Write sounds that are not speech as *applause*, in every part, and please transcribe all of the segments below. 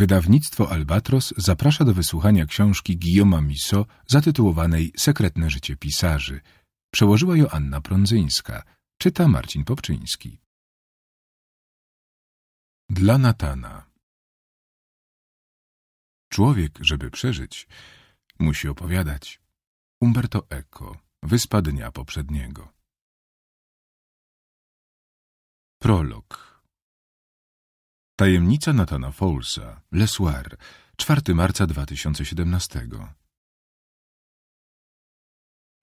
Wydawnictwo Albatros zaprasza do wysłuchania książki Guillaume Misso zatytułowanej Sekretne życie pisarzy. Przełożyła Joanna Prądzyńska. Czyta Marcin Popczyński. Dla Natana Człowiek, żeby przeżyć, musi opowiadać. Umberto Eco, Wyspa Dnia Poprzedniego Prolog Tajemnica Natana Folsa, Le 4 marca 2017.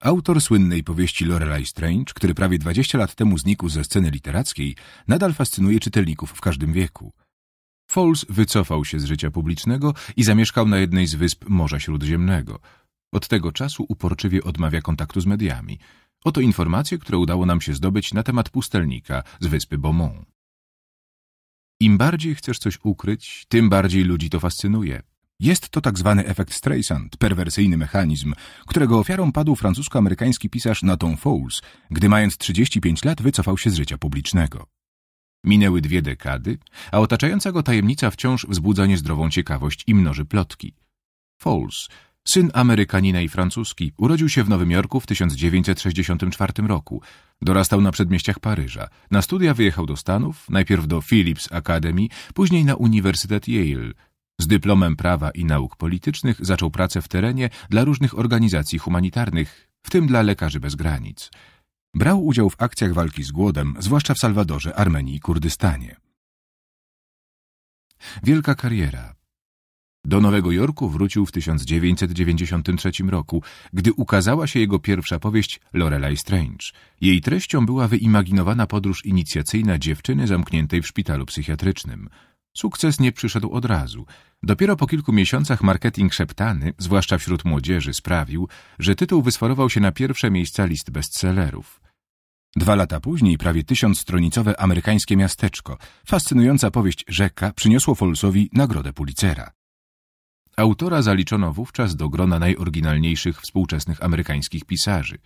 Autor słynnej powieści Lorelei Strange, który prawie 20 lat temu znikł ze sceny literackiej, nadal fascynuje czytelników w każdym wieku. Fols wycofał się z życia publicznego i zamieszkał na jednej z wysp Morza Śródziemnego. Od tego czasu uporczywie odmawia kontaktu z mediami. Oto informacje, które udało nam się zdobyć na temat pustelnika z wyspy Beaumont. Im bardziej chcesz coś ukryć, tym bardziej ludzi to fascynuje. Jest to tak zwany efekt Streisand, perwersyjny mechanizm, którego ofiarą padł francusko-amerykański pisarz Nathan Fowles, gdy mając 35 lat wycofał się z życia publicznego. Minęły dwie dekady, a otaczająca go tajemnica wciąż wzbudza niezdrową ciekawość i mnoży plotki. Fowles, syn Amerykanina i Francuski, urodził się w Nowym Jorku w 1964 roku, Dorastał na przedmieściach Paryża. Na studia wyjechał do Stanów, najpierw do Phillips Academy, później na Uniwersytet Yale. Z dyplomem prawa i nauk politycznych zaczął pracę w terenie dla różnych organizacji humanitarnych, w tym dla Lekarzy Bez Granic. Brał udział w akcjach walki z głodem, zwłaszcza w Salwadorze, Armenii i Kurdystanie. Wielka kariera, do Nowego Jorku wrócił w 1993 roku, gdy ukazała się jego pierwsza powieść Lorelei Strange. Jej treścią była wyimaginowana podróż inicjacyjna dziewczyny zamkniętej w szpitalu psychiatrycznym. Sukces nie przyszedł od razu. Dopiero po kilku miesiącach marketing szeptany, zwłaszcza wśród młodzieży, sprawił, że tytuł wysforował się na pierwsze miejsca list bestsellerów. Dwa lata później prawie tysiącstronicowe amerykańskie miasteczko, fascynująca powieść Rzeka, przyniosło Folsowi nagrodę Pulicera. Autora zaliczono wówczas do grona najoryginalniejszych współczesnych amerykańskich pisarzy.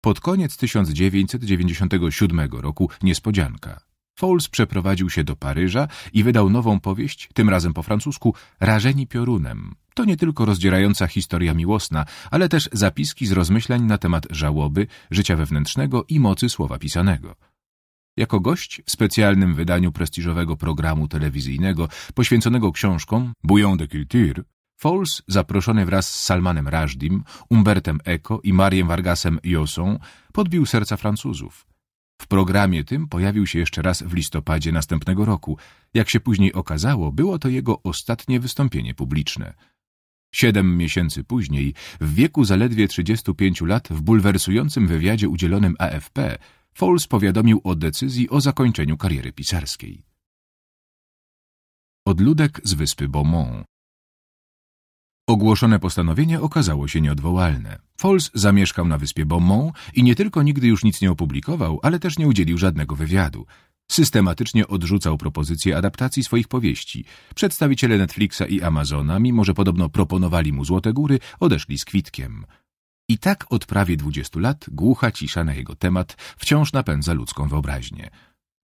Pod koniec 1997 roku niespodzianka. Fowles przeprowadził się do Paryża i wydał nową powieść, tym razem po francusku, Rażeni piorunem. To nie tylko rozdzierająca historia miłosna, ale też zapiski z rozmyślań na temat żałoby, życia wewnętrznego i mocy słowa pisanego. Jako gość w specjalnym wydaniu prestiżowego programu telewizyjnego poświęconego książkom Bouillon de Culture, Foles, zaproszony wraz z Salmanem Rajdim, Umbertem Eco i Mariem Vargasem Josą, podbił serca Francuzów. W programie tym pojawił się jeszcze raz w listopadzie następnego roku. Jak się później okazało, było to jego ostatnie wystąpienie publiczne. Siedem miesięcy później, w wieku zaledwie 35 lat, w bulwersującym wywiadzie udzielonym AFP, Foles powiadomił o decyzji o zakończeniu kariery pisarskiej. Odludek z wyspy Beaumont Ogłoszone postanowienie okazało się nieodwołalne. Foles zamieszkał na wyspie Beaumont i nie tylko nigdy już nic nie opublikował, ale też nie udzielił żadnego wywiadu. Systematycznie odrzucał propozycje adaptacji swoich powieści. Przedstawiciele Netflixa i Amazona, mimo że podobno proponowali mu złote góry, odeszli z kwitkiem. I tak od prawie dwudziestu lat głucha cisza na jego temat wciąż napędza ludzką wyobraźnię.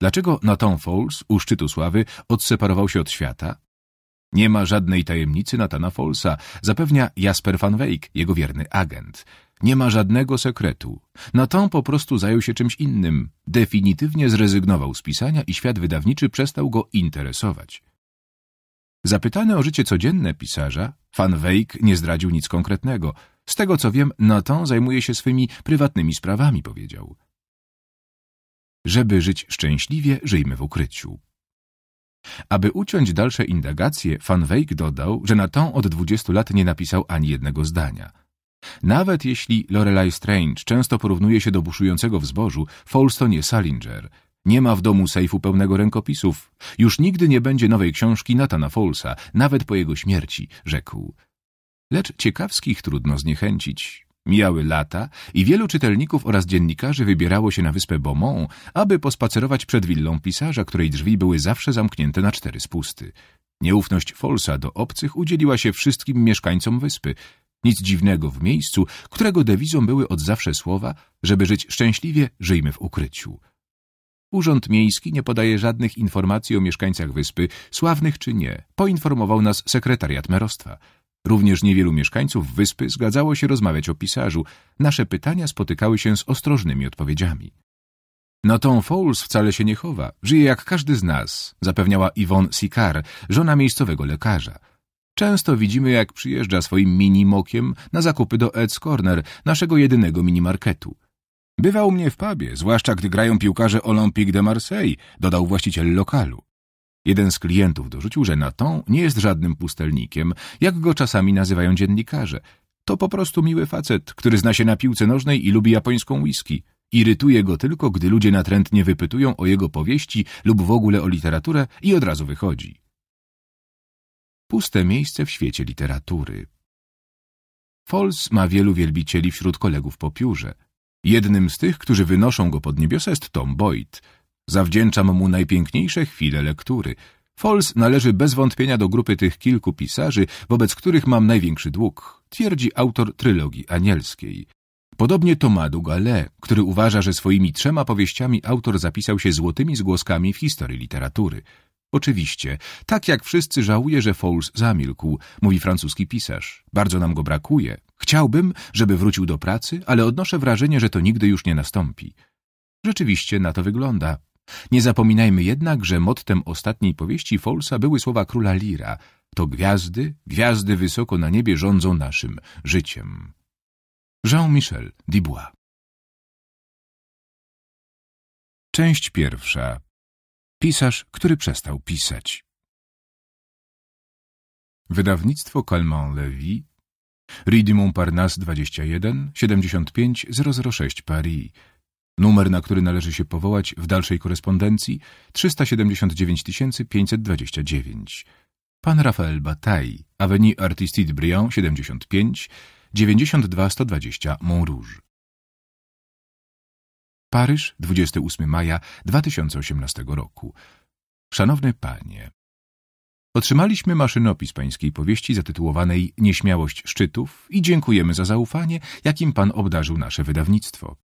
Dlaczego Nathan Falls u szczytu sławy odseparował się od świata? Nie ma żadnej tajemnicy Natana Folsa, zapewnia Jasper van Weyck, jego wierny agent. Nie ma żadnego sekretu. Nathan po prostu zajął się czymś innym. Definitywnie zrezygnował z pisania i świat wydawniczy przestał go interesować. Zapytany o życie codzienne pisarza, van Weyck nie zdradził nic konkretnego – z tego co wiem, Nathan zajmuje się swymi prywatnymi sprawami, powiedział. Żeby żyć szczęśliwie, żyjmy w ukryciu. Aby uciąć dalsze indagacje, Van Weyck dodał, że Nathan od 20 lat nie napisał ani jednego zdania. Nawet jeśli Lorelai Strange często porównuje się do buszującego w zbożu, Folston jest Salinger. Nie ma w domu sejfu pełnego rękopisów. Już nigdy nie będzie nowej książki Natana Folsa, nawet po jego śmierci, rzekł. Lecz ciekawskich trudno zniechęcić. Mijały lata i wielu czytelników oraz dziennikarzy wybierało się na wyspę Beaumont, aby pospacerować przed willą pisarza, której drzwi były zawsze zamknięte na cztery spusty. Nieufność Folsa do obcych udzieliła się wszystkim mieszkańcom wyspy. Nic dziwnego w miejscu, którego dewizą były od zawsze słowa, żeby żyć szczęśliwie, żyjmy w ukryciu. Urząd Miejski nie podaje żadnych informacji o mieszkańcach wyspy, sławnych czy nie, poinformował nas sekretariat merostwa. Również niewielu mieszkańców wyspy zgadzało się rozmawiać o pisarzu. Nasze pytania spotykały się z ostrożnymi odpowiedziami. No Tom Fowles wcale się nie chowa. Żyje jak każdy z nas, zapewniała Yvonne Sikar, żona miejscowego lekarza. Często widzimy, jak przyjeżdża swoim mini-mokiem na zakupy do Ed's Corner, naszego jedynego minimarketu. Bywa u mnie w pubie, zwłaszcza gdy grają piłkarze Olympique de Marseille, dodał właściciel lokalu. Jeden z klientów dorzucił, że Naton nie jest żadnym pustelnikiem, jak go czasami nazywają dziennikarze. To po prostu miły facet, który zna się na piłce nożnej i lubi japońską whisky. Irytuje go tylko, gdy ludzie natrętnie wypytują o jego powieści lub w ogóle o literaturę i od razu wychodzi. Puste miejsce w świecie literatury. Fols ma wielu wielbicieli wśród kolegów po piórze. Jednym z tych, którzy wynoszą go pod niebios jest Tom Boyd – Zawdzięczam mu najpiękniejsze chwile lektury. Fols należy bez wątpienia do grupy tych kilku pisarzy, wobec których mam największy dług, twierdzi autor trylogii anielskiej. Podobnie Thomas Dugale, który uważa, że swoimi trzema powieściami autor zapisał się złotymi zgłoskami w historii literatury. Oczywiście, tak jak wszyscy żałuję, że Fowles zamilkł, mówi francuski pisarz. Bardzo nam go brakuje. Chciałbym, żeby wrócił do pracy, ale odnoszę wrażenie, że to nigdy już nie nastąpi. Rzeczywiście na to wygląda. Nie zapominajmy jednak, że mottem ostatniej powieści Folsa były słowa króla Lira. To gwiazdy, gwiazdy wysoko na niebie rządzą naszym życiem. Jean-Michel Dubois Część pierwsza. Pisarz, który przestał pisać. Wydawnictwo Calmant Levy, Rue du Montparnasse 21, 75 006 Paris, Numer, na który należy się powołać w dalszej korespondencji 379 529. Pan Rafael Bataille, Avenue Artistide Brion 75, 92 120 Montrouge. Paryż, 28 maja 2018 roku. Szanowny Panie, Otrzymaliśmy maszynopis pańskiej powieści zatytułowanej Nieśmiałość szczytów i dziękujemy za zaufanie, jakim pan obdarzył nasze wydawnictwo.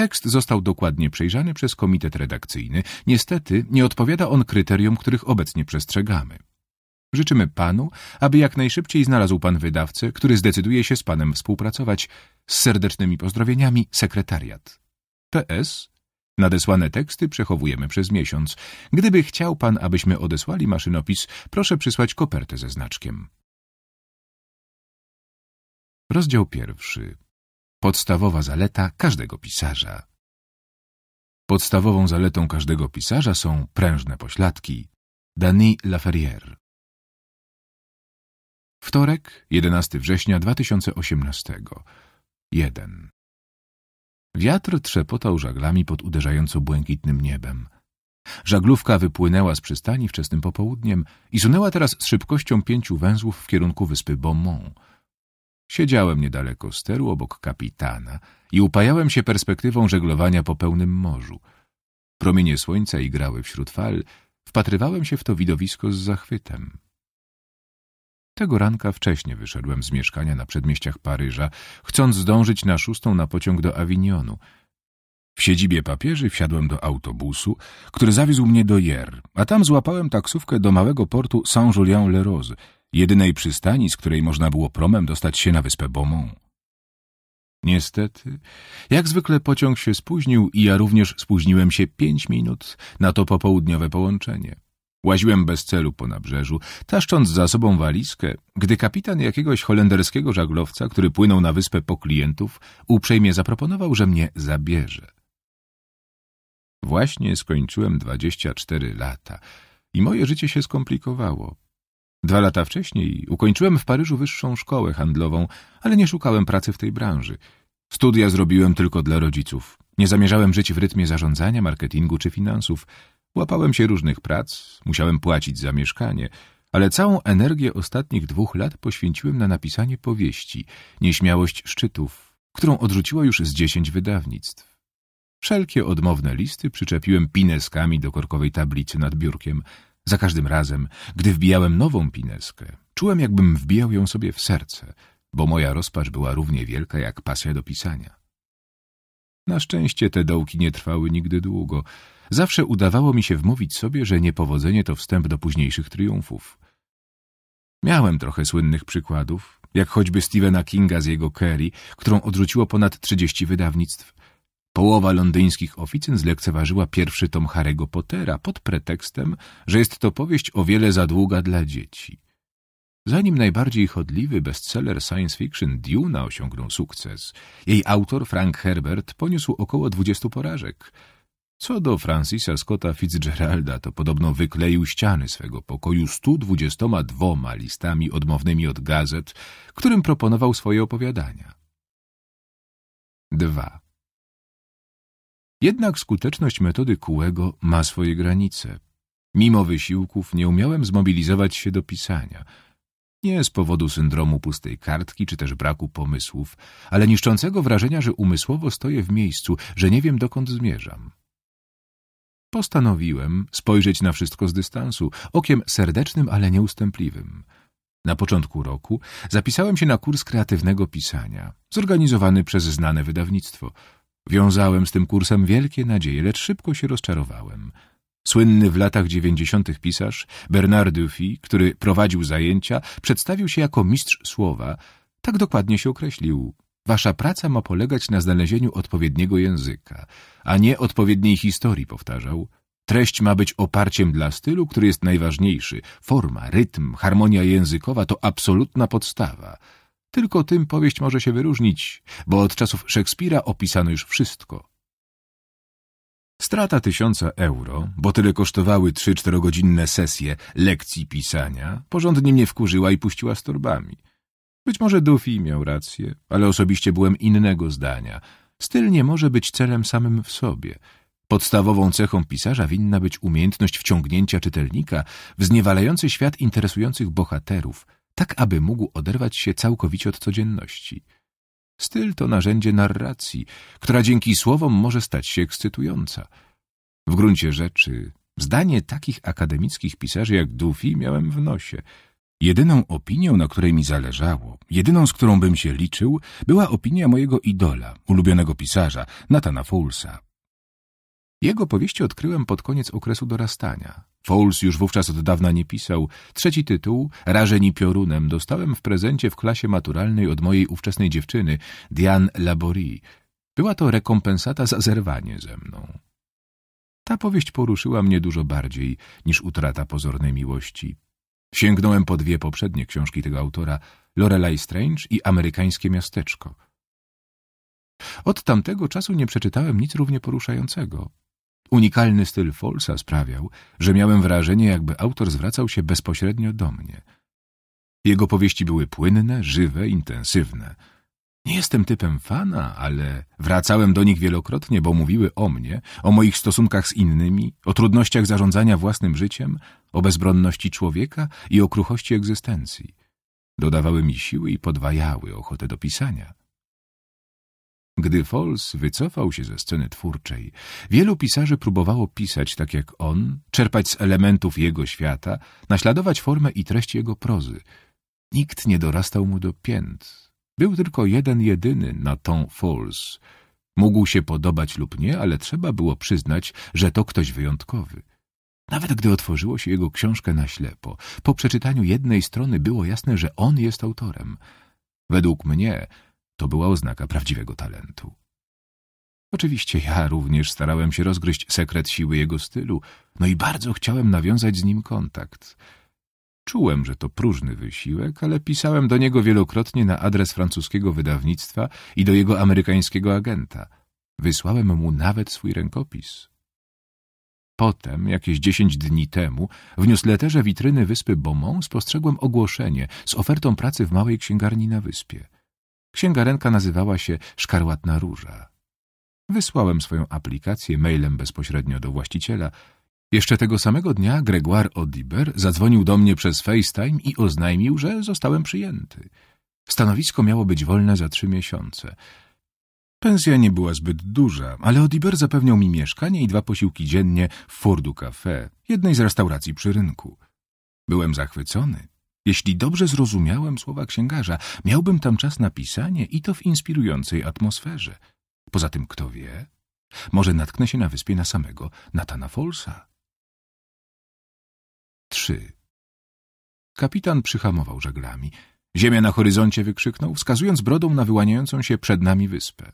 Tekst został dokładnie przejrzany przez komitet redakcyjny. Niestety nie odpowiada on kryterium, których obecnie przestrzegamy. Życzymy Panu, aby jak najszybciej znalazł Pan wydawcę, który zdecyduje się z Panem współpracować. Z serdecznymi pozdrowieniami, sekretariat. PS. Nadesłane teksty przechowujemy przez miesiąc. Gdyby chciał Pan, abyśmy odesłali maszynopis, proszę przysłać kopertę ze znaczkiem. Rozdział pierwszy. Podstawowa zaleta każdego pisarza. Podstawową zaletą każdego pisarza są prężne pośladki. Dani Laferrière. Wtorek, 11 września 2018. 1. Wiatr trzepotał żaglami pod uderzająco błękitnym niebem. Żaglówka wypłynęła z przystani wczesnym popołudniem i sunęła teraz z szybkością pięciu węzłów w kierunku wyspy Beaumont. Siedziałem niedaleko steru obok kapitana i upajałem się perspektywą żeglowania po pełnym morzu. Promienie słońca igrały wśród fal, wpatrywałem się w to widowisko z zachwytem. Tego ranka wcześnie wyszedłem z mieszkania na przedmieściach Paryża, chcąc zdążyć na szóstą na pociąg do Awinionu. W siedzibie papieży wsiadłem do autobusu, który zawiózł mnie do Jer, a tam złapałem taksówkę do małego portu Saint-Julien-le-Rose — jedynej przystani, z której można było promem dostać się na wyspę Bomą. Niestety, jak zwykle pociąg się spóźnił i ja również spóźniłem się pięć minut na to popołudniowe połączenie. Łaziłem bez celu po nabrzeżu, taszcząc za sobą walizkę, gdy kapitan jakiegoś holenderskiego żaglowca, który płynął na wyspę po klientów, uprzejmie zaproponował, że mnie zabierze. Właśnie skończyłem dwadzieścia cztery lata i moje życie się skomplikowało. Dwa lata wcześniej ukończyłem w Paryżu wyższą szkołę handlową, ale nie szukałem pracy w tej branży. Studia zrobiłem tylko dla rodziców. Nie zamierzałem żyć w rytmie zarządzania, marketingu czy finansów. Łapałem się różnych prac, musiałem płacić za mieszkanie, ale całą energię ostatnich dwóch lat poświęciłem na napisanie powieści Nieśmiałość szczytów, którą odrzuciło już z dziesięć wydawnictw. Wszelkie odmowne listy przyczepiłem pineskami do korkowej tablicy nad biurkiem – za każdym razem, gdy wbijałem nową pineskę, czułem jakbym wbijał ją sobie w serce, bo moja rozpacz była równie wielka jak pasja do pisania. Na szczęście te dołki nie trwały nigdy długo. Zawsze udawało mi się wmówić sobie, że niepowodzenie to wstęp do późniejszych triumfów. Miałem trochę słynnych przykładów, jak choćby Stephena Kinga z jego Kerry, którą odrzuciło ponad trzydzieści wydawnictw, Połowa londyńskich oficyn zlekceważyła pierwszy tom Harry'ego Pottera pod pretekstem, że jest to powieść o wiele za długa dla dzieci. Zanim najbardziej chodliwy bestseller science fiction Duna osiągnął sukces, jej autor Frank Herbert poniósł około 20 porażek. Co do Francisa Scotta Fitzgeralda, to podobno wykleił ściany swego pokoju 122 listami odmownymi od gazet, którym proponował swoje opowiadania. 2. Jednak skuteczność metody Kułego ma swoje granice. Mimo wysiłków nie umiałem zmobilizować się do pisania. Nie z powodu syndromu pustej kartki czy też braku pomysłów, ale niszczącego wrażenia, że umysłowo stoję w miejscu, że nie wiem dokąd zmierzam. Postanowiłem spojrzeć na wszystko z dystansu, okiem serdecznym, ale nieustępliwym. Na początku roku zapisałem się na kurs kreatywnego pisania, zorganizowany przez znane wydawnictwo – Wiązałem z tym kursem wielkie nadzieje, lecz szybko się rozczarowałem. Słynny w latach dziewięćdziesiątych pisarz Bernard Duffy, który prowadził zajęcia, przedstawił się jako mistrz słowa. Tak dokładnie się określił. Wasza praca ma polegać na znalezieniu odpowiedniego języka, a nie odpowiedniej historii, powtarzał. Treść ma być oparciem dla stylu, który jest najważniejszy. Forma, rytm, harmonia językowa to absolutna podstawa. Tylko tym powieść może się wyróżnić, bo od czasów Szekspira opisano już wszystko. Strata tysiąca euro, bo tyle kosztowały trzy czterogodzinne sesje lekcji pisania, porządnie mnie wkurzyła i puściła z torbami. Być może Duffy miał rację, ale osobiście byłem innego zdania. Styl nie może być celem samym w sobie. Podstawową cechą pisarza winna być umiejętność wciągnięcia czytelnika w zniewalający świat interesujących bohaterów – tak aby mógł oderwać się całkowicie od codzienności. Styl to narzędzie narracji, która dzięki słowom może stać się ekscytująca. W gruncie rzeczy zdanie takich akademickich pisarzy jak Duffy miałem w nosie. Jedyną opinią, na której mi zależało, jedyną, z którą bym się liczył, była opinia mojego idola, ulubionego pisarza, Natana Foulsa. Jego powieści odkryłem pod koniec okresu dorastania. Fouls już wówczas od dawna nie pisał. Trzeci tytuł, Rażeni piorunem, dostałem w prezencie w klasie maturalnej od mojej ówczesnej dziewczyny, Diane Laborie. Była to rekompensata za zerwanie ze mną. Ta powieść poruszyła mnie dużo bardziej niż utrata pozornej miłości. Sięgnąłem po dwie poprzednie książki tego autora, Lorelei Strange i Amerykańskie miasteczko. Od tamtego czasu nie przeczytałem nic równie poruszającego. Unikalny styl Folsa sprawiał, że miałem wrażenie, jakby autor zwracał się bezpośrednio do mnie. Jego powieści były płynne, żywe, intensywne. Nie jestem typem fana, ale wracałem do nich wielokrotnie, bo mówiły o mnie, o moich stosunkach z innymi, o trudnościach zarządzania własnym życiem, o bezbronności człowieka i o kruchości egzystencji. Dodawały mi siły i podwajały ochotę do pisania. Gdy Fols wycofał się ze sceny twórczej, wielu pisarzy próbowało pisać tak jak on, czerpać z elementów jego świata, naśladować formę i treść jego prozy. Nikt nie dorastał mu do pięt. Był tylko jeden jedyny na tą Fols. Mógł się podobać lub nie, ale trzeba było przyznać, że to ktoś wyjątkowy. Nawet gdy otworzyło się jego książkę na ślepo, po przeczytaniu jednej strony było jasne, że on jest autorem. Według mnie to była oznaka prawdziwego talentu. Oczywiście ja również starałem się rozgryźć sekret siły jego stylu, no i bardzo chciałem nawiązać z nim kontakt. Czułem, że to próżny wysiłek, ale pisałem do niego wielokrotnie na adres francuskiego wydawnictwa i do jego amerykańskiego agenta. Wysłałem mu nawet swój rękopis. Potem, jakieś dziesięć dni temu, w newsletterze witryny wyspy Beaumont spostrzegłem ogłoszenie z ofertą pracy w małej księgarni na wyspie – Księgarenka nazywała się Szkarłatna Róża. Wysłałem swoją aplikację mailem bezpośrednio do właściciela. Jeszcze tego samego dnia Gregoire Odiber zadzwonił do mnie przez FaceTime i oznajmił, że zostałem przyjęty. Stanowisko miało być wolne za trzy miesiące. Pensja nie była zbyt duża, ale Odiber zapewniał mi mieszkanie i dwa posiłki dziennie w Fordu Café, jednej z restauracji przy rynku. Byłem zachwycony. Jeśli dobrze zrozumiałem słowa księgarza, miałbym tam czas na pisanie i to w inspirującej atmosferze. Poza tym, kto wie, może natknę się na wyspie na samego Natana Folsa. 3. Kapitan przyhamował żaglami. Ziemia na horyzoncie wykrzyknął, wskazując brodą na wyłaniającą się przed nami wyspę.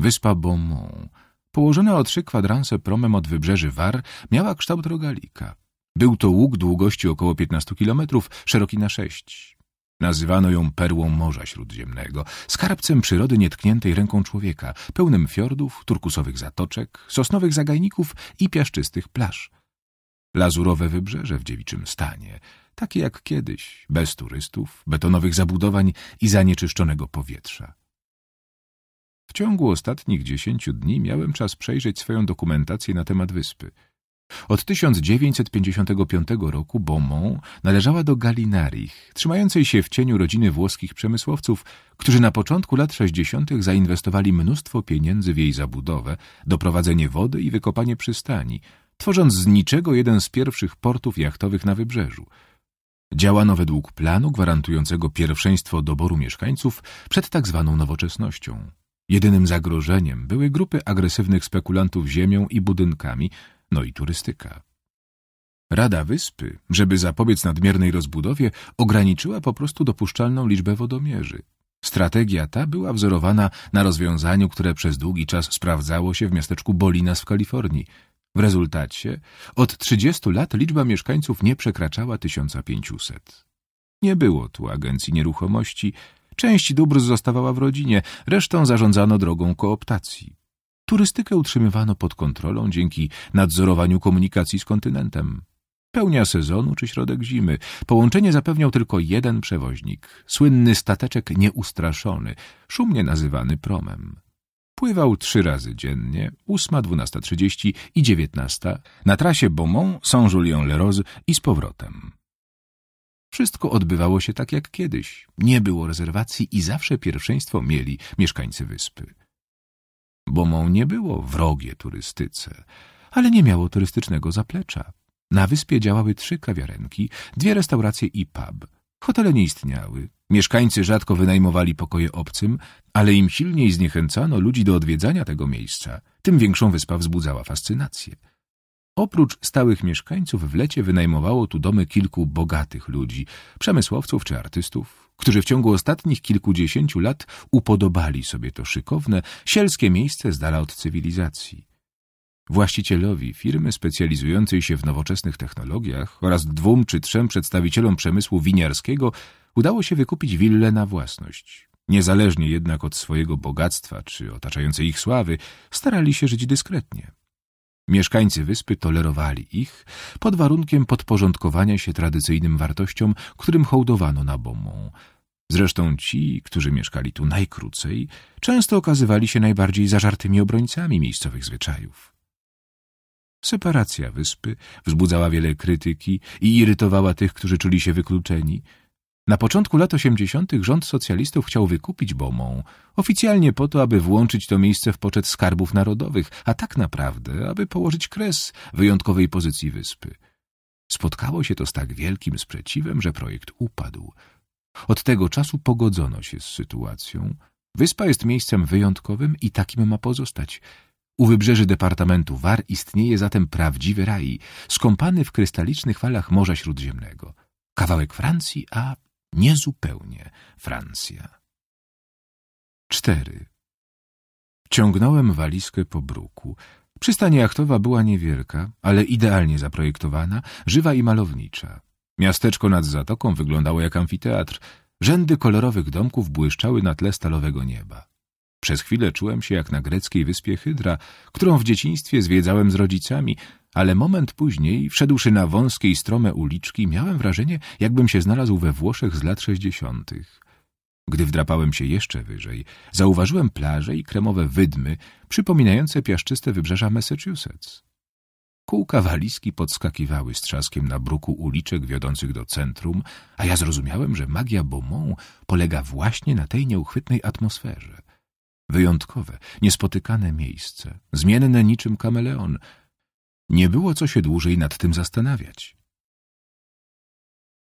Wyspa Beaumont, położona o trzy kwadranse promem od wybrzeży War, miała kształt rogalika. Był to łuk długości około 15 kilometrów, szeroki na sześć. Nazywano ją perłą Morza Śródziemnego, skarbcem przyrody nietkniętej ręką człowieka, pełnym fiordów, turkusowych zatoczek, sosnowych zagajników i piaszczystych plaż. Lazurowe wybrzeże w dziewiczym stanie, takie jak kiedyś, bez turystów, betonowych zabudowań i zanieczyszczonego powietrza. W ciągu ostatnich dziesięciu dni miałem czas przejrzeć swoją dokumentację na temat wyspy – od 1955 roku Beaumont należała do Galinarich, trzymającej się w cieniu rodziny włoskich przemysłowców, którzy na początku lat 60. zainwestowali mnóstwo pieniędzy w jej zabudowę, doprowadzenie wody i wykopanie przystani, tworząc z niczego jeden z pierwszych portów jachtowych na wybrzeżu. Działano według planu gwarantującego pierwszeństwo doboru mieszkańców przed tak zwaną nowoczesnością. Jedynym zagrożeniem były grupy agresywnych spekulantów ziemią i budynkami – no i turystyka. Rada Wyspy, żeby zapobiec nadmiernej rozbudowie, ograniczyła po prostu dopuszczalną liczbę wodomierzy. Strategia ta była wzorowana na rozwiązaniu, które przez długi czas sprawdzało się w miasteczku Bolinas w Kalifornii. W rezultacie od 30 lat liczba mieszkańców nie przekraczała 1500. Nie było tu agencji nieruchomości, część dóbr zostawała w rodzinie, resztą zarządzano drogą kooptacji. Turystykę utrzymywano pod kontrolą dzięki nadzorowaniu komunikacji z kontynentem. Pełnia sezonu czy środek zimy. Połączenie zapewniał tylko jeden przewoźnik, słynny stateczek nieustraszony, szumnie nazywany promem. Pływał trzy razy dziennie, 8, 12.30 i 19, na trasie Beaumont, Saint-Julien-le-Rose i z powrotem. Wszystko odbywało się tak jak kiedyś. Nie było rezerwacji i zawsze pierwszeństwo mieli mieszkańcy wyspy. Bomą nie było wrogie turystyce, ale nie miało turystycznego zaplecza. Na wyspie działały trzy kawiarenki, dwie restauracje i pub. Hotele nie istniały. Mieszkańcy rzadko wynajmowali pokoje obcym, ale im silniej zniechęcano ludzi do odwiedzania tego miejsca, tym większą wyspa wzbudzała fascynację. Oprócz stałych mieszkańców w lecie wynajmowało tu domy kilku bogatych ludzi, przemysłowców czy artystów, którzy w ciągu ostatnich kilkudziesięciu lat upodobali sobie to szykowne, sielskie miejsce z dala od cywilizacji. Właścicielowi firmy specjalizującej się w nowoczesnych technologiach oraz dwóm czy trzem przedstawicielom przemysłu winiarskiego udało się wykupić willę na własność. Niezależnie jednak od swojego bogactwa czy otaczającej ich sławy, starali się żyć dyskretnie. Mieszkańcy wyspy tolerowali ich pod warunkiem podporządkowania się tradycyjnym wartościom, którym hołdowano na bomą. Zresztą ci, którzy mieszkali tu najkrócej, często okazywali się najbardziej zażartymi obrońcami miejscowych zwyczajów. Separacja wyspy wzbudzała wiele krytyki i irytowała tych, którzy czuli się wykluczeni – na początku lat 80. rząd socjalistów chciał wykupić Bomą, oficjalnie po to, aby włączyć to miejsce w poczet skarbów narodowych, a tak naprawdę, aby położyć kres wyjątkowej pozycji wyspy. Spotkało się to z tak wielkim sprzeciwem, że projekt upadł. Od tego czasu pogodzono się z sytuacją. Wyspa jest miejscem wyjątkowym i takim ma pozostać. U wybrzeży departamentu War istnieje zatem prawdziwy raj, skąpany w krystalicznych falach Morza Śródziemnego. Kawałek Francji, a Niezupełnie Francja. 4. Ciągnąłem walizkę po bruku. Przystanie jachtowa była niewielka, ale idealnie zaprojektowana, żywa i malownicza. Miasteczko nad zatoką wyglądało jak amfiteatr. Rzędy kolorowych domków błyszczały na tle stalowego nieba. Przez chwilę czułem się jak na greckiej wyspie Hydra, którą w dzieciństwie zwiedzałem z rodzicami, ale moment później, wszedłszy na wąskie i strome uliczki, miałem wrażenie, jakbym się znalazł we Włoszech z lat sześćdziesiątych. Gdy wdrapałem się jeszcze wyżej, zauważyłem plaże i kremowe wydmy, przypominające piaszczyste wybrzeża Massachusetts. Kółka walizki podskakiwały z trzaskiem na bruku uliczek wiodących do centrum, a ja zrozumiałem, że magia Beaumont polega właśnie na tej nieuchwytnej atmosferze. Wyjątkowe, niespotykane miejsce, zmienne niczym kameleon. Nie było co się dłużej nad tym zastanawiać.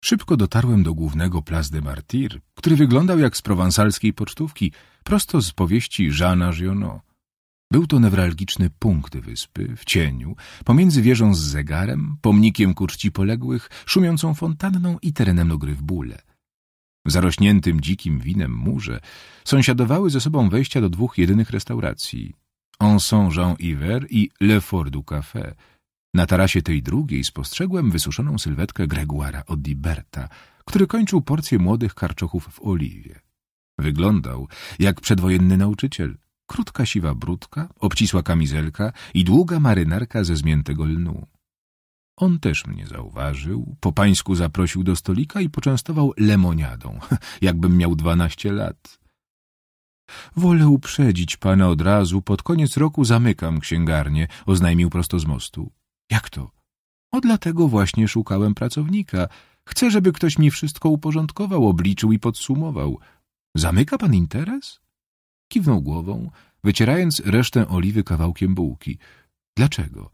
Szybko dotarłem do głównego Place de Martyr, który wyglądał jak z prowansalskiej pocztówki, prosto z powieści Jeana Giono. Był to newralgiczny punkt wyspy, w cieniu, pomiędzy wieżą z zegarem, pomnikiem ku poległych, szumiącą fontanną i terenem do gry w bóle. W zarośniętym dzikim winem murze sąsiadowały ze sobą wejścia do dwóch jedynych restauracji — Anson Jean-Hiver i Le Fort du Café. Na tarasie tej drugiej spostrzegłem wysuszoną sylwetkę od Odiberta, który kończył porcję młodych karczochów w oliwie. Wyglądał jak przedwojenny nauczyciel. Krótka siwa brudka, obcisła kamizelka i długa marynarka ze zmiętego lnu. On też mnie zauważył, po pańsku zaprosił do stolika i poczęstował lemoniadą, *laughs* jakbym miał dwanaście lat. Wolę uprzedzić pana od razu, pod koniec roku zamykam księgarnię, oznajmił prosto z mostu. Jak to? O dlatego właśnie szukałem pracownika. Chcę, żeby ktoś mi wszystko uporządkował, obliczył i podsumował. Zamyka pan interes? Kiwnął głową, wycierając resztę oliwy kawałkiem bułki. Dlaczego?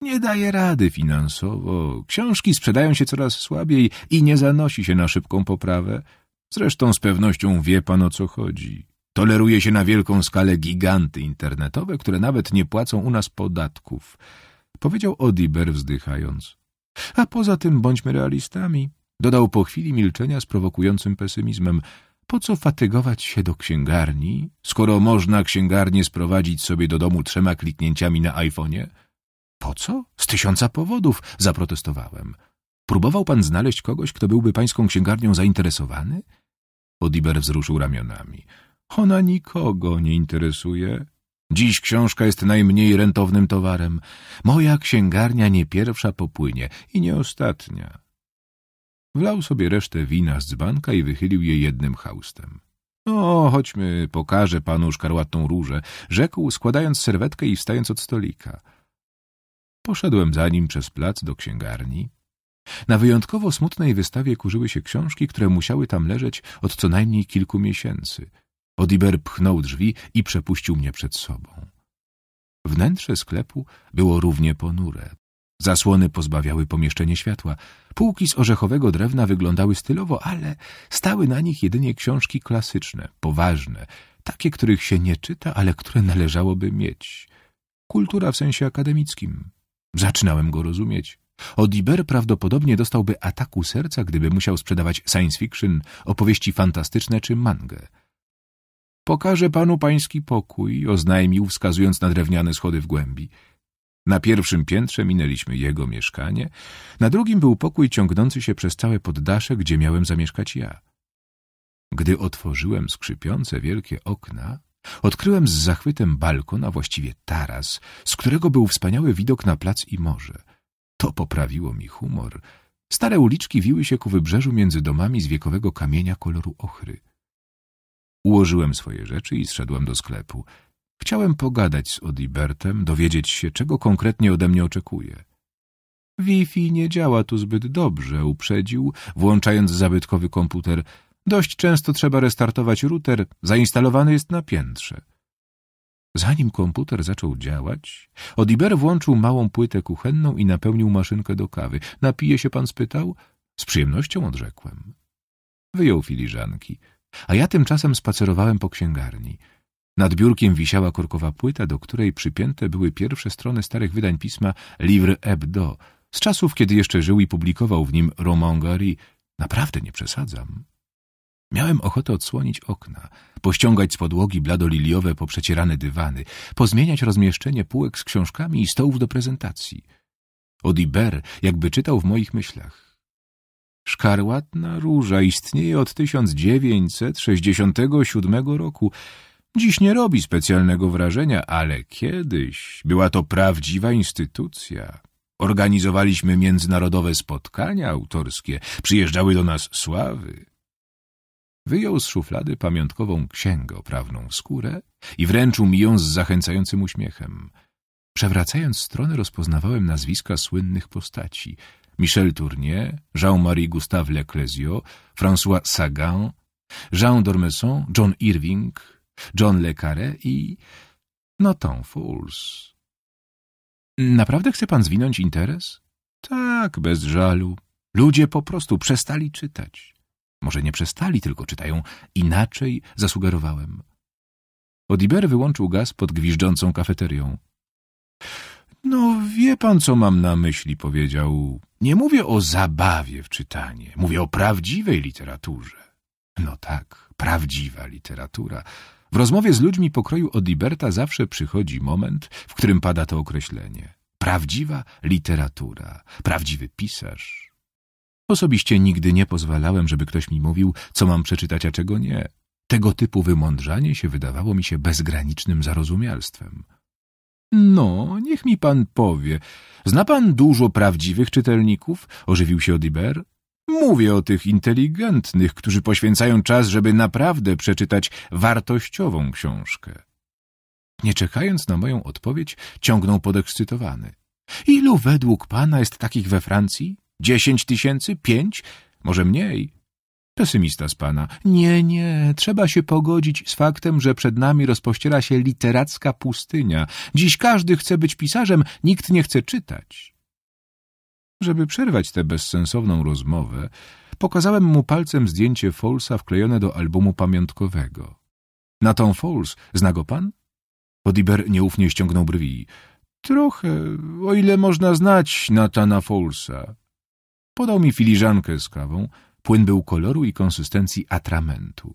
Nie daje rady finansowo. Książki sprzedają się coraz słabiej i nie zanosi się na szybką poprawę. Zresztą z pewnością wie pan o co chodzi. Toleruje się na wielką skalę giganty internetowe, które nawet nie płacą u nas podatków. Powiedział Odiber wzdychając. A poza tym bądźmy realistami. Dodał po chwili milczenia z prowokującym pesymizmem. Po co fatygować się do księgarni, skoro można księgarnię sprowadzić sobie do domu trzema kliknięciami na iPhone'ie? Po co? Z tysiąca powodów, zaprotestowałem. Próbował pan znaleźć kogoś, kto byłby pańską księgarnią zainteresowany? Odiber wzruszył ramionami. Ona nikogo nie interesuje. Dziś książka jest najmniej rentownym towarem. Moja księgarnia nie pierwsza popłynie i nie ostatnia. Wlał sobie resztę wina z dzbanka i wychylił je jednym haustem. — No, chodźmy, pokażę panu szkarłatną różę — rzekł, składając serwetkę i wstając od stolika. Poszedłem za nim przez plac do księgarni. Na wyjątkowo smutnej wystawie kurzyły się książki, które musiały tam leżeć od co najmniej kilku miesięcy. Odiber pchnął drzwi i przepuścił mnie przed sobą. Wnętrze sklepu było równie ponure. Zasłony pozbawiały pomieszczenie światła. Półki z orzechowego drewna wyglądały stylowo, ale stały na nich jedynie książki klasyczne, poważne, takie, których się nie czyta, ale które należałoby mieć. Kultura w sensie akademickim. Zaczynałem go rozumieć. Odiber prawdopodobnie dostałby ataku serca, gdyby musiał sprzedawać science fiction, opowieści fantastyczne czy mangę. Pokażę panu pański pokój, oznajmił, wskazując na drewniane schody w głębi. Na pierwszym piętrze minęliśmy jego mieszkanie, na drugim był pokój ciągnący się przez całe poddasze, gdzie miałem zamieszkać ja. Gdy otworzyłem skrzypiące wielkie okna, Odkryłem z zachwytem balkon, a właściwie taras, z którego był wspaniały widok na plac i morze. To poprawiło mi humor. Stare uliczki wiły się ku wybrzeżu między domami z wiekowego kamienia koloru ochry. Ułożyłem swoje rzeczy i zszedłem do sklepu. Chciałem pogadać z Odibertem, dowiedzieć się, czego konkretnie ode mnie oczekuje. Wi-Fi nie działa tu zbyt dobrze, uprzedził, włączając zabytkowy komputer. Dość często trzeba restartować router, zainstalowany jest na piętrze. Zanim komputer zaczął działać, Odiber włączył małą płytę kuchenną i napełnił maszynkę do kawy. Napije się pan spytał? Z przyjemnością odrzekłem. Wyjął filiżanki, a ja tymczasem spacerowałem po księgarni. Nad biurkiem wisiała korkowa płyta, do której przypięte były pierwsze strony starych wydań pisma Livre Hebdo, z czasów, kiedy jeszcze żył i publikował w nim Romain Gary. Naprawdę nie przesadzam. Miałem ochotę odsłonić okna, pościągać z podłogi bladoliliowe poprzecierane dywany, pozmieniać rozmieszczenie półek z książkami i stołów do prezentacji. Odiber jakby czytał w moich myślach. Szkarłatna róża istnieje od 1967 roku. Dziś nie robi specjalnego wrażenia, ale kiedyś była to prawdziwa instytucja. Organizowaliśmy międzynarodowe spotkania autorskie, przyjeżdżały do nas sławy. Wyjął z szuflady pamiątkową księgę w skórę i wręczył mi ją z zachęcającym uśmiechem. Przewracając strony rozpoznawałem nazwiska słynnych postaci. Michel Tournier, Jean-Marie Gustave Leclésio, François Sagan, Jean d'Ormesson, John Irving, John Le Carré i Tom Fools. Naprawdę chce pan zwinąć interes? Tak, bez żalu. Ludzie po prostu przestali czytać. Może nie przestali, tylko czytają inaczej, zasugerowałem. Odiber wyłączył gaz pod gwiżdżącą kafeterią. No, wie pan, co mam na myśli, powiedział. Nie mówię o zabawie w czytanie, mówię o prawdziwej literaturze. No tak, prawdziwa literatura. W rozmowie z ludźmi pokroju Odiberta zawsze przychodzi moment, w którym pada to określenie. Prawdziwa literatura, prawdziwy pisarz, Osobiście nigdy nie pozwalałem, żeby ktoś mi mówił, co mam przeczytać, a czego nie. Tego typu wymądrzanie się wydawało mi się bezgranicznym zarozumialstwem. No, niech mi pan powie. Zna pan dużo prawdziwych czytelników? Ożywił się Odiber. Mówię o tych inteligentnych, którzy poświęcają czas, żeby naprawdę przeczytać wartościową książkę. Nie czekając na moją odpowiedź, ciągnął podekscytowany. Ilu według pana jest takich we Francji? Dziesięć tysięcy? Pięć? Może mniej? Pesymista z pana. Nie, nie, trzeba się pogodzić z faktem, że przed nami rozpościera się literacka pustynia. Dziś każdy chce być pisarzem, nikt nie chce czytać. Żeby przerwać tę bezsensowną rozmowę, pokazałem mu palcem zdjęcie Folsa wklejone do albumu pamiątkowego. Na tą Fols, zna go pan? Podiber nieufnie ściągnął brwi. Trochę, o ile można znać Natana Folsa. Podał mi filiżankę z kawą. Płyn był koloru i konsystencji atramentu.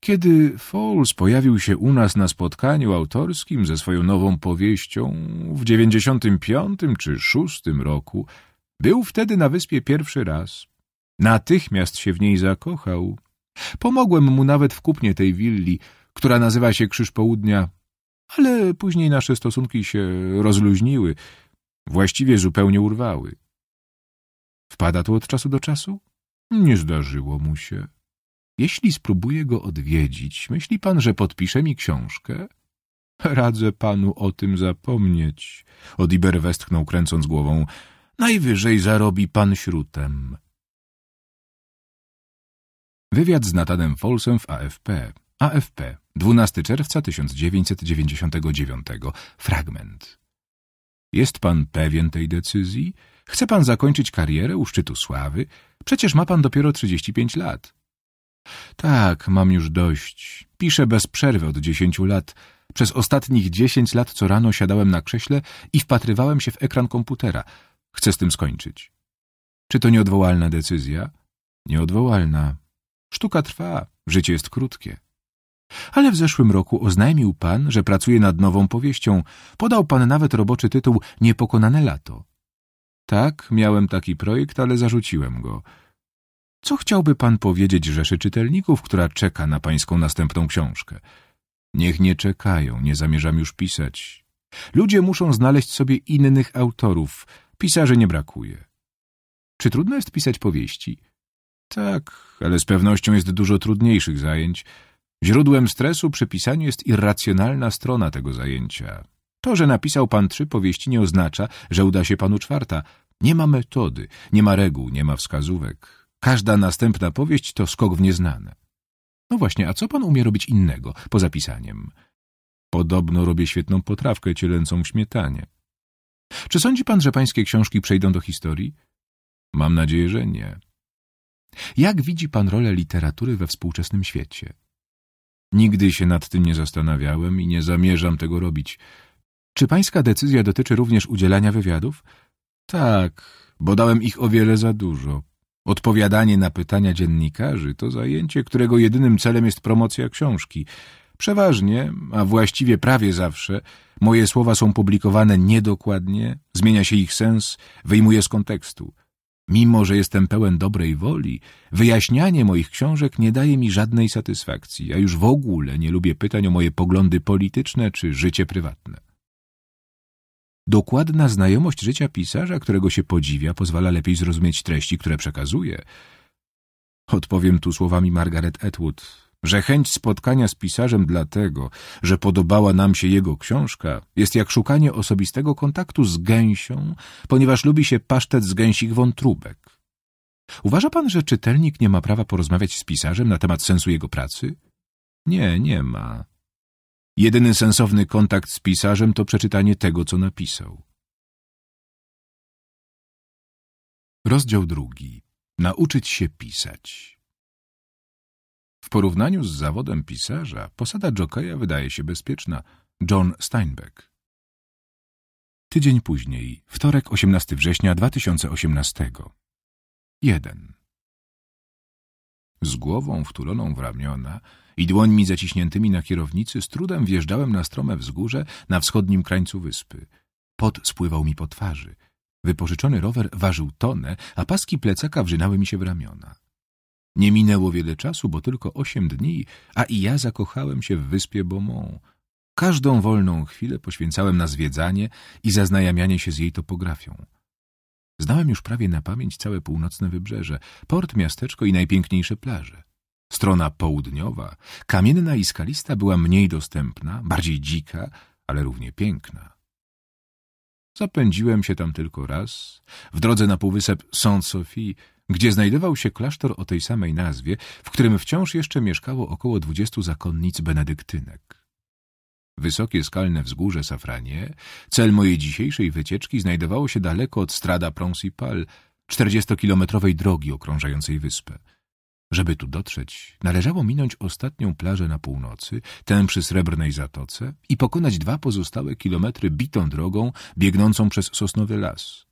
Kiedy Falls pojawił się u nas na spotkaniu autorskim ze swoją nową powieścią w dziewięćdziesiątym piątym czy szóstym roku, był wtedy na wyspie pierwszy raz. Natychmiast się w niej zakochał. Pomogłem mu nawet w kupnie tej willi, która nazywa się Krzyż Południa, ale później nasze stosunki się rozluźniły, właściwie zupełnie urwały. Wpada tu od czasu do czasu? Nie zdarzyło mu się. Jeśli spróbuję go odwiedzić, myśli pan, że podpisze mi książkę? Radzę panu o tym zapomnieć. Odiber westchnął, kręcąc głową. Najwyżej zarobi pan śrutem. Wywiad z Natanem Folsem w AFP. AFP. 12 czerwca 1999. Fragment. Jest pan pewien tej decyzji? Chce pan zakończyć karierę u szczytu sławy? Przecież ma pan dopiero 35 lat. Tak, mam już dość. Piszę bez przerwy od 10 lat. Przez ostatnich 10 lat co rano siadałem na krześle i wpatrywałem się w ekran komputera. Chcę z tym skończyć. Czy to nieodwołalna decyzja? Nieodwołalna. Sztuka trwa, życie jest krótkie. Ale w zeszłym roku oznajmił pan, że pracuje nad nową powieścią. Podał pan nawet roboczy tytuł Niepokonane lato. Tak, miałem taki projekt, ale zarzuciłem go. Co chciałby pan powiedzieć rzeszy czytelników, która czeka na pańską następną książkę? Niech nie czekają, nie zamierzam już pisać. Ludzie muszą znaleźć sobie innych autorów. Pisarzy nie brakuje. Czy trudno jest pisać powieści? Tak, ale z pewnością jest dużo trudniejszych zajęć. Źródłem stresu przy pisaniu jest irracjonalna strona tego zajęcia. To, że napisał pan trzy powieści nie oznacza, że uda się panu czwarta. Nie ma metody, nie ma reguł, nie ma wskazówek. Każda następna powieść to skok w nieznane. No właśnie, a co pan umie robić innego, poza pisaniem? Podobno robię świetną potrawkę cielęcą w śmietanie. Czy sądzi pan, że pańskie książki przejdą do historii? Mam nadzieję, że nie. Jak widzi pan rolę literatury we współczesnym świecie? Nigdy się nad tym nie zastanawiałem i nie zamierzam tego robić. Czy pańska decyzja dotyczy również udzielania wywiadów? Tak, bo dałem ich o wiele za dużo. Odpowiadanie na pytania dziennikarzy to zajęcie, którego jedynym celem jest promocja książki. Przeważnie, a właściwie prawie zawsze, moje słowa są publikowane niedokładnie, zmienia się ich sens, wyjmuje z kontekstu. Mimo, że jestem pełen dobrej woli, wyjaśnianie moich książek nie daje mi żadnej satysfakcji, a już w ogóle nie lubię pytań o moje poglądy polityczne czy życie prywatne. Dokładna znajomość życia pisarza, którego się podziwia, pozwala lepiej zrozumieć treści, które przekazuje. Odpowiem tu słowami Margaret Atwood, że chęć spotkania z pisarzem dlatego, że podobała nam się jego książka, jest jak szukanie osobistego kontaktu z gęsią, ponieważ lubi się pasztet z gęsich wątróbek. Uważa pan, że czytelnik nie ma prawa porozmawiać z pisarzem na temat sensu jego pracy? Nie, nie ma. Jedyny sensowny kontakt z pisarzem to przeczytanie tego, co napisał. Rozdział drugi. Nauczyć się pisać. W porównaniu z zawodem pisarza, posada Jokeja wydaje się bezpieczna. John Steinbeck. Tydzień później, wtorek 18 września 2018. 1. Z głową wtuloną w ramiona i dłońmi zaciśniętymi na kierownicy z trudem wjeżdżałem na strome wzgórze na wschodnim krańcu wyspy. Pot spływał mi po twarzy. Wypożyczony rower ważył tonę, a paski plecaka wrzynały mi się w ramiona. Nie minęło wiele czasu, bo tylko osiem dni, a i ja zakochałem się w wyspie Beaumont. Każdą wolną chwilę poświęcałem na zwiedzanie i zaznajamianie się z jej topografią. Znałem już prawie na pamięć całe północne wybrzeże, port, miasteczko i najpiękniejsze plaże. Strona południowa, kamienna i skalista, była mniej dostępna, bardziej dzika, ale równie piękna. Zapędziłem się tam tylko raz, w drodze na półwysep Saint-Sophie, gdzie znajdował się klasztor o tej samej nazwie, w którym wciąż jeszcze mieszkało około dwudziestu zakonnic benedyktynek. Wysokie skalne wzgórze Safranie, cel mojej dzisiejszej wycieczki, znajdowało się daleko od strada Principal, czterdziestokilometrowej drogi okrążającej wyspę. Żeby tu dotrzeć, należało minąć ostatnią plażę na północy, tę przy Srebrnej Zatoce i pokonać dwa pozostałe kilometry bitą drogą biegnącą przez sosnowy las.